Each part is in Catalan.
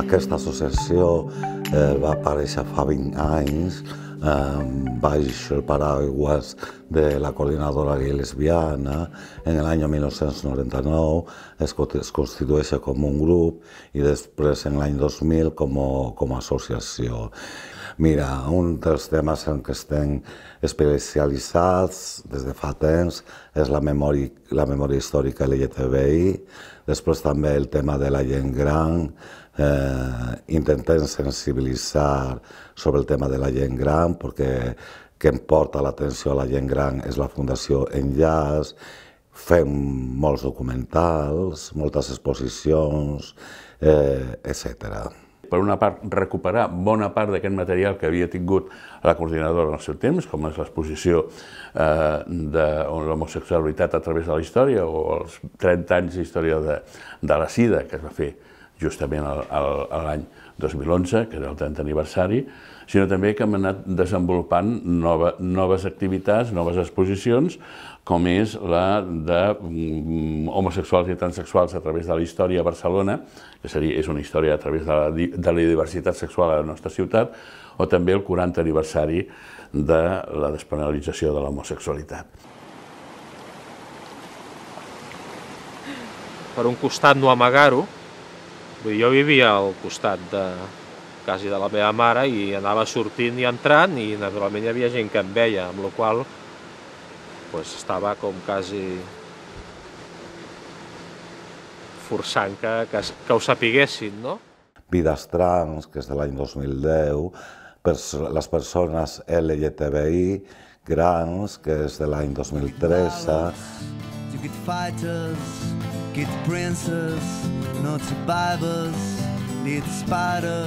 aquesta associació eh, va aparèixer fa 20 anys eh, baix el paraigües de la coordinadora gay lesbiana. En l'any 1999 es, constitueix com un grup i després en l'any 2000 com, com a associació. Mira, un dels temes en què estem especialitzats des de fa temps és la memòria, la memòria històrica LGTBI, després també el tema de la gent gran, eh, intentem sensibilitzar sobre el tema de la gent gran, perquè que em porta l'atenció a la gent gran és la Fundació Enllaç, fem molts documentals, moltes exposicions, eh, etc per una part, recuperar bona part d'aquest material que havia tingut la coordinadora en el seu temps, com és l'exposició eh, de l'homosexualitat a través de la història o els 30 anys d'història de, de la sida que es va fer justament l'any 2011, que era el 30 aniversari, sinó també que hem anat desenvolupant nova, noves activitats, noves exposicions, com és la de mm, homosexuals i transexuals a través de la història a Barcelona, que seria, és una història a través de la, de la diversitat sexual a la nostra ciutat, o també el 40 aniversari de la despenalització de l'homosexualitat. Per un costat no amagar-ho, Vull dir, jo vivia al costat de, quasi de la meva mare i anava sortint i entrant i naturalment hi havia gent que em veia, amb la qual pues, estava com quasi forçant que, que, que ho sapiguessin, no? Vides trans, que és de l'any 2010, pers les persones LGTBI grans, que és de l'any 2013... Get princess, not survivors, spider,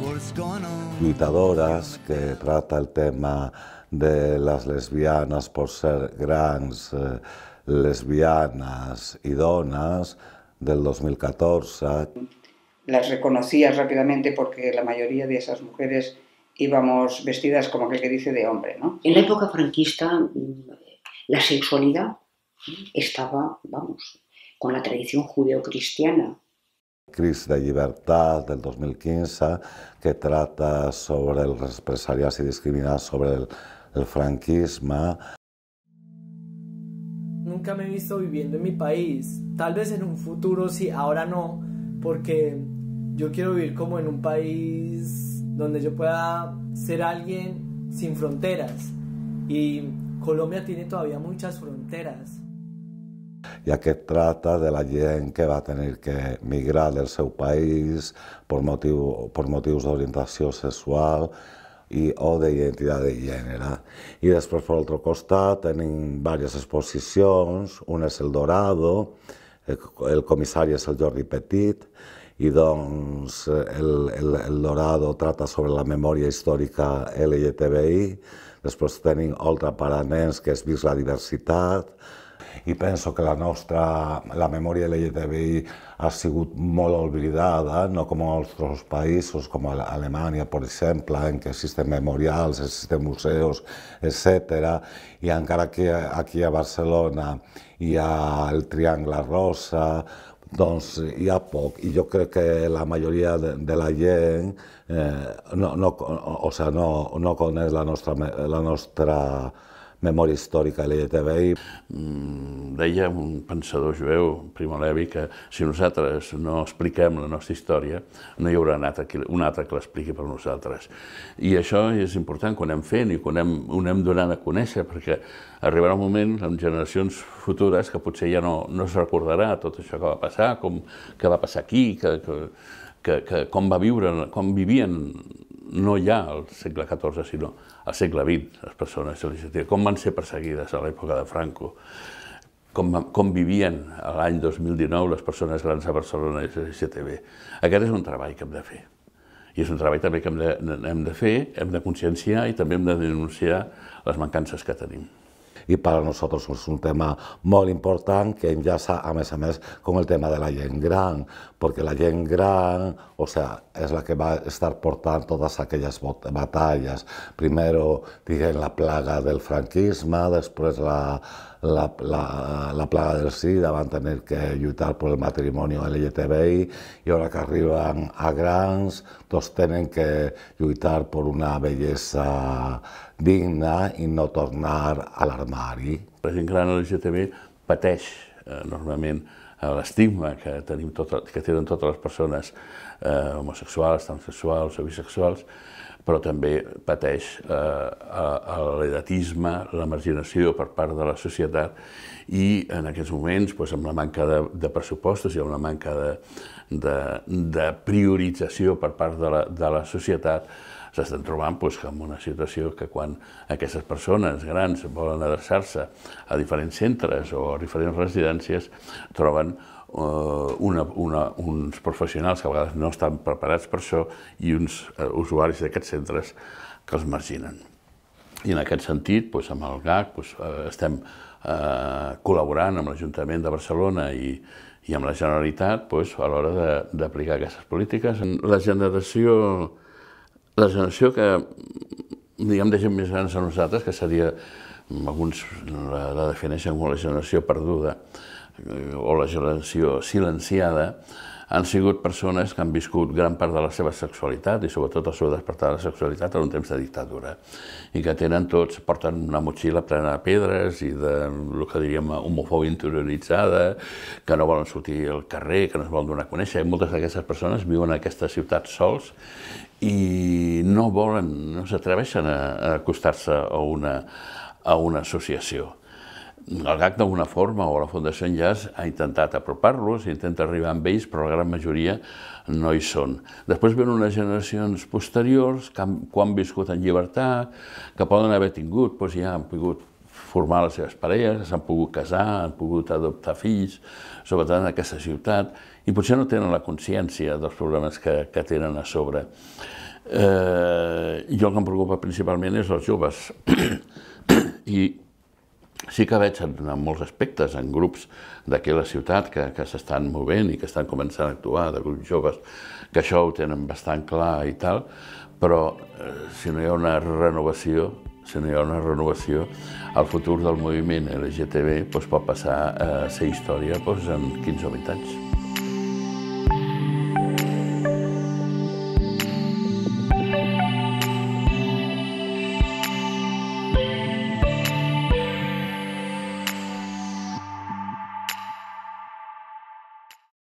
what's going on? que trata el tema de las lesbianas por ser grans eh, lesbianas y donas del 2014. Las reconocías rápidamente porque la mayoría de esas mujeres íbamos vestidas como que que dice de hombre. ¿no? En la época franquista mm, la sexualidad estaba, vamos, con la tradición judeocristiana. Cris de Libertad del 2015, que trata sobre el represalias y discriminadas sobre el, el franquismo. Nunca me he visto viviendo en mi país. Tal vez en un futuro sí, ahora no, porque yo quiero vivir como en un país donde yo pueda ser alguien sin fronteras. Y Colombia tiene todavía muchas fronteras. ja que trata de la gent que va tenir que migrar del seu país per, motiu, per motius d'orientació sexual i, o d'identitat de gènere. I després, per l'altre costat, tenim diverses exposicions, una és el Dorado, el comissari és el Jordi Petit, i doncs el, el, el Dorado trata sobre la memòria històrica LGTBI, després tenim altra per a nens que és vist la diversitat, i penso que la nostra, la memòria de l'LGTBI ha sigut molt oblidada, no com altres països, com Alemanya, per exemple, en què existen memorials, existen museus, etc. I encara que aquí a Barcelona hi ha el Triangle Rosa, doncs hi ha poc, i jo crec que la majoria de, de la gent eh, no, no, o, o sea, no, no coneix la nostra, la nostra memòria històrica LGTBI. Mm, deia un pensador jueu, Primo Levi, que si nosaltres no expliquem la nostra història, no hi haurà un altre, un altre que l'expliqui per nosaltres. I això és important quan anem fent i quan anem, ho anem donant a conèixer, perquè arribarà un moment en generacions futures que potser ja no, no es recordarà tot això que va passar, com, que va passar aquí, que, que, que, que com va viure, com vivien no ja al segle XIV, sinó al segle XX, les persones LGBT, com van ser perseguides a l'època de Franco, com, com vivien l'any 2019 les persones grans a Barcelona i LGTB. Aquest és un treball que hem de fer. I és un treball també que hem de, hem de fer, hem de conscienciar i també hem de denunciar les mancances que tenim. ...y para nosotros es un tema muy importante... que enllaça, a mes a mes con el tema de la gent gran, ...porque la gent gran, o sea, es la que va a estar portando... ...todas aquellas batallas... Primero, diguem, la plaga del franquismo, después la, la, la, la plaga del SIDA, van tenir que lluitar pel el matrimonio LGTBI i ara que arriben a grans tots doncs tenen que lluitar per una bellesa digna i no tornar a l'armari. La gent gran LGTBI pateix eh, normalment l'estigma que, tenim tot, que tenen totes les persones eh, homosexuals, transsexuals o bisexuals, però també pateix eh, l'edatisme, la marginació per part de la societat i en aquests moments, doncs, amb la manca de, de pressupostos i amb la manca de, de, de priorització per part de la, de la societat, s'estan trobant doncs, en una situació que quan aquestes persones grans volen adreçar-se a diferents centres o a diferents residències, troben Eh, una, una, uns professionals que a vegades no estan preparats per això i uns eh, usuaris d'aquests centres que els marginen. I en aquest sentit, doncs, amb el GAC, doncs, estem eh, col·laborant amb l'Ajuntament de Barcelona i, i amb la Generalitat doncs, a l'hora d'aplicar aquestes polítiques. La generació, la generació que, diguem, de gent més gran a nosaltres, que seria, alguns la, la defineixen com la generació perduda, Eh, o la generació silenciada, han sigut persones que han viscut gran part de la seva sexualitat i sobretot el seu despertar de la sexualitat en un temps de dictadura i que tenen tots, porten una motxilla plena de pedres i de el que diríem homofòbia interioritzada, que no volen sortir al carrer, que no es volen donar a conèixer. I moltes d'aquestes persones viuen en aquesta ciutat sols i no volen, no s'atreveixen a, a acostar-se a una, a una associació el GAC d'alguna forma o la Fundació Enllaç ha intentat apropar-los, intenta arribar amb ells, però la gran majoria no hi són. Després venen unes generacions posteriors que han, que han viscut en llibertat, que poden haver tingut, doncs ja han pogut formar les seves parelles, s'han pogut casar, han pogut adoptar fills, sobretot en aquesta ciutat, i potser no tenen la consciència dels problemes que, que tenen a sobre. Eh, jo el que em preocupa principalment és els joves. I sí que veig en, en molts aspectes, en grups d'aquí a la ciutat que, que s'estan movent i que estan començant a actuar, de grups joves, que això ho tenen bastant clar i tal, però eh, si no hi ha una renovació, si no hi ha una renovació, el futur del moviment LGTB doncs, pot passar a ser història doncs, en 15 o 20 anys.